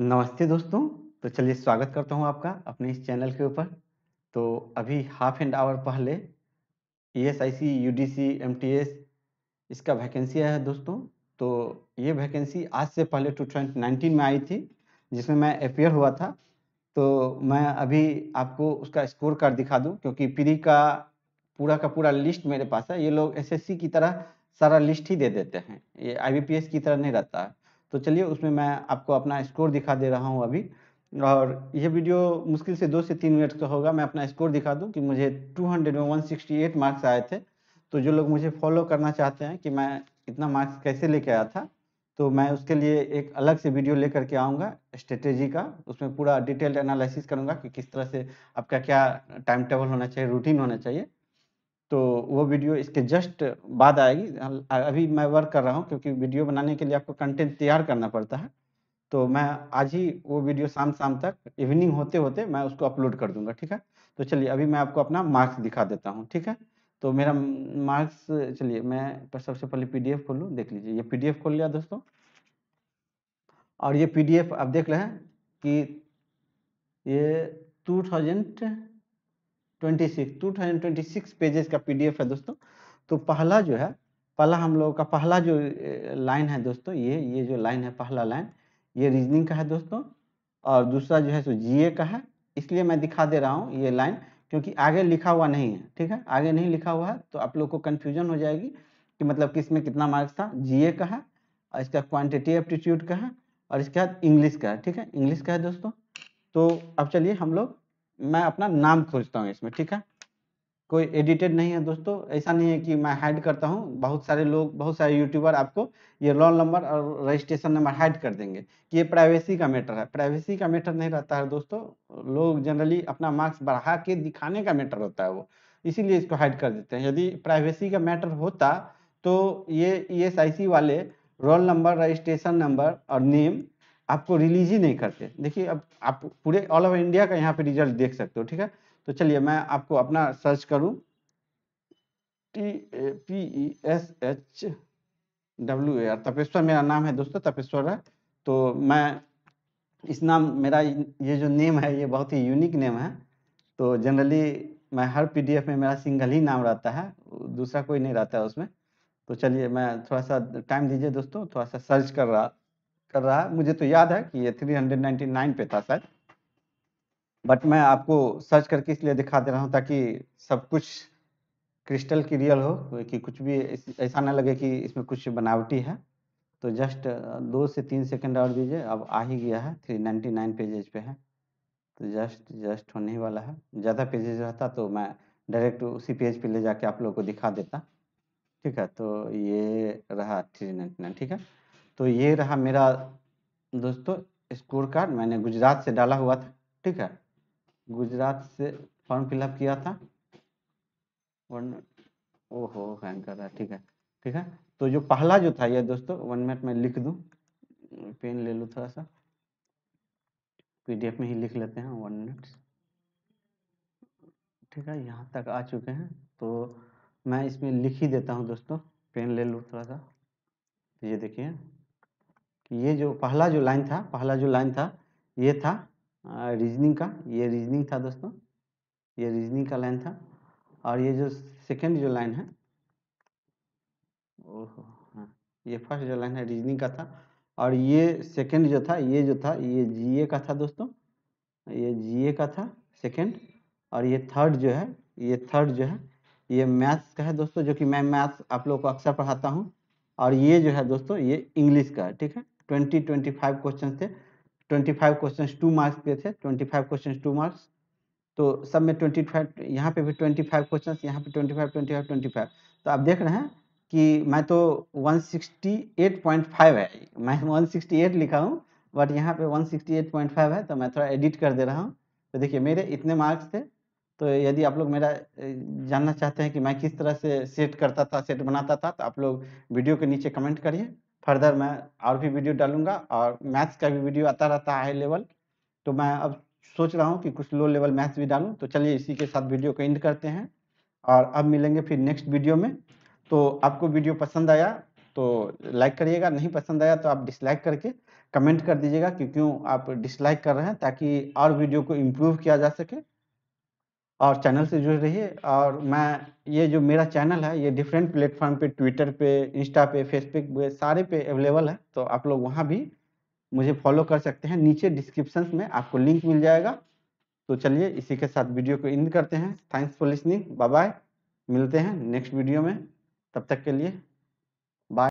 नमस्ते दोस्तों तो चलिए स्वागत करता हूँ आपका अपने इस चैनल के ऊपर तो अभी हाफ एंड आवर पहले E S I C U D C M T S इसका वैकेंसी आया है दोस्तों तो ये वैकेंसी आज से पहले टू नाइनटीन में आई थी जिसमें मैं अपेयर हुआ था तो मैं अभी आपको उसका स्कोर कार्ड दिखा दूँ क्योंकि प्री का पूरा का पूरा लिस्ट मेरे पास है ये लोग एसएससी की तरह सारा लिस्ट ही दे देते हैं ये आईबीपीएस की तरह नहीं रहता है तो चलिए उसमें मैं आपको अपना स्कोर दिखा दे रहा हूँ अभी और यह वीडियो मुश्किल से दो से तीन मिनट का होगा मैं अपना स्कोर दिखा दूँ कि मुझे 200 में 168 मार्क्स आए थे तो जो लोग मुझे फॉलो करना चाहते हैं कि मैं इतना मार्क्स कैसे लेके आया था तो मैं उसके लिए एक अलग से वीडियो लेकर के आऊँगा स्ट्रेटेजी का उसमें पूरा डिटेल्ड एनालिसिस करूँगा कि किस तरह से आपका क्या टाइम टेबल होना चाहिए रूटीन होना चाहिए तो वो वीडियो इसके जस्ट बाद आएगी अभी मैं वर्क कर रहा हूँ क्योंकि वीडियो बनाने के लिए आपको कंटेंट तैयार करना पड़ता है तो मैं आज ही वो वीडियो शाम शाम तक इवनिंग होते होते मैं उसको अपलोड कर दूंगा ठीक है तो चलिए अभी मैं आपको अपना मार्क्स दिखा देता हूँ ठीक है तो मेरा मार्क्स चलिए मैं सबसे पहले पी डी खोलूँ देख लीजिए ये पी खोल लिया दोस्तों और ये पी आप देख रहे हैं कि ये two thousand twenty six two thousand twenty six pages का पीडीएफ है दोस्तों तो पहला जो है पहला हम लोगों का पहला जो लाइन है दोस्तों ये ये जो लाइन है पहला लाइन ये रीजनिंग का है दोस्तों और दूसरा जो है सो जीए का है इसलिए मैं दिखा दे रहा हूँ ये लाइन क्योंकि आगे लिखा हुआ नहीं है ठीक है आगे नहीं लिखा हुआ है तो आप लोग को कन्फ्यूजन हो जाएगी कि मतलब किस में कितना मार्क्स था जीए का है और इसका क्वान्टिटी एप्टीट्यूड का है और इसके बाद इंग्लिश का है ठीक है इंग्लिश का है दोस्तों तो अब चलिए हम लोग मैं अपना नाम खोजता हूँ इसमें ठीक है कोई एडिटेड नहीं है दोस्तों ऐसा नहीं है कि मैं हाइड करता हूँ बहुत सारे लोग बहुत सारे यूट्यूबर आपको ये रोल नंबर और रजिस्ट्रेशन नंबर हाइड कर देंगे कि ये प्राइवेसी का मैटर है प्राइवेसी का मैटर नहीं रहता है दोस्तों लोग जनरली अपना मार्क्स बढ़ा के दिखाने का मैटर होता है वो इसीलिए इसको हाइड कर देते हैं यदि प्राइवेसी का मैटर होता तो ये ई वाले रोल नंबर रजिस्ट्रेशन नंबर और नेम आपको रिलीज ही नहीं करते देखिए अब आप पूरे ऑल ओवर इंडिया का यहाँ पे रिजल्ट देख सकते हो ठीक है तो चलिए मैं आपको अपना सर्च करूँ T P E S H W A R Tapeshwar मेरा नाम है दोस्तों तपेश्वर है तो मैं इस नाम मेरा ये जो नेम है ये बहुत ही यूनिक नेम है तो जनरली मैं हर पीडीएफ में मेरा सिंगल ही नाम रहता है दूसरा कोई नहीं रहता है उसमें तो चलिए मैं थोड़ा सा टाइम दीजिए दोस्तों थोड़ा सा सर्च कर रहा कर रहा है मुझे तो याद है कि ये 399 पे था शायद बट मैं आपको सर्च करके इसलिए दिखा दे रहा हूँ ताकि सब कुछ क्रिस्टल की रियल हो कि कुछ भी ऐसा ना लगे कि इसमें कुछ बनावटी है तो जस्ट दो से तीन सेकंड और दीजिए अब आ ही गया है थ्री नाइन्टी नाइन पेजेज पे है तो जस्ट जस्ट होने ही वाला है ज़्यादा पेजेज रहता तो मैं डायरेक्ट उसी पेज पे ले जाके आप लोगों को दिखा देता ठीक है तो ये रहा थ्री नाइन्टी नाइन ठीक है तो ये रहा मेरा दोस्तों स्कोर कार्ड मैंने गुजरात से डाला हुआ था ठीक है गुजरात से फॉर्म फिलअप किया था वन ओहो हैंग कर रहा है ठीक है ठीक है तो जो पहला जो था ये दोस्तों वन मिनट में लिख दूँ पेन ले लूँ थोड़ा सा पीडीएफ में ही लिख लेते हैं वन मिनट ठीक है यहाँ तक आ चुके हैं तो मैं इसमें लिख ही देता हूँ दोस्तों पेन ले लूँ थोड़ा सा ये देखिए कि ये जो पहला जो लाइन था पहला जो लाइन था ये था रीजनिंग का ये रीजनिंग था दोस्तों ये रीजनिंग का लाइन था और ये जो सेकेंड जो लाइन है ओहो हाँ ये फर्स्ट जो लाइन है रीजनिंग का था और ये सेकेंड जो था ये जो था ये जीए का था दोस्तों ये जीए का था सेकेंड और ये थर्ड जो है ये थर्ड जो है ये मैथ्स का है दोस्तों जो कि मैं मैथ्स आप लोग को अक्सर पढ़ाता हूँ और ये जो है दोस्तों ये इंग्लिश का है ठीक है ट्वेंटी ट्वेंटी फाइव क्वेश्चन थे twenty five question two marks के थे twenty five question two marks तो सब में ट्वेंटी फाइव यहाँ पे भी ट्वेंटी फाइव क्वेश्चन यहाँ पे twenty five twenty five twenty five तो आप देख रहे हैं कि मैं तो one sixty eight point five है मैं वन सिक्सटी एट लिखा हूँ बट यहाँ पे फाइव है तो मैं थोड़ा एडिट कर दे रहा हूँ तो देखिए मेरे इतने मार्क्स थे तो यदि आप लोग मेरा जानना चाहते हैं कि मैं किस तरह से सेट करता था सेट बनाता था तो आप लोग वीडियो के नीचे कमेंट करिए फर्दर मैं और भी वीडियो डालूंगा और मैथ्स का भी वीडियो आता रहता है हाई लेवल तो मैं अब सोच रहा हूँ कि कुछ लो लेवल मैथ्स भी डालूँ तो चलिए इसी के साथ वीडियो को एंड करते हैं और अब मिलेंगे फिर नेक्स्ट वीडियो में तो आपको वीडियो पसंद आया तो लाइक करिएगा नहीं पसंद आया तो आप डिसलाइक करके कमेंट कर दीजिएगा कि क्यों आप डिसलाइक कर रहे हैं ताकि और वीडियो को इम्प्रूव किया जा सके और चैनल से जुड़े रहिए और मैं ये जो मेरा चैनल है ये डिफरेंट प्लेटफॉर्म पे ट्विटर पे इंस्टा पे फेसबुक पे सारे पे अवेलेबल है तो आप लोग वहाँ भी मुझे फॉलो कर सकते हैं नीचे डिस्क्रिप्शन में आपको लिंक मिल जाएगा तो चलिए इसी के साथ वीडियो को इन करते हैं thanks for listening bye bye मिलते हैं नेक्स्ट वीडियो में तब तक के लिए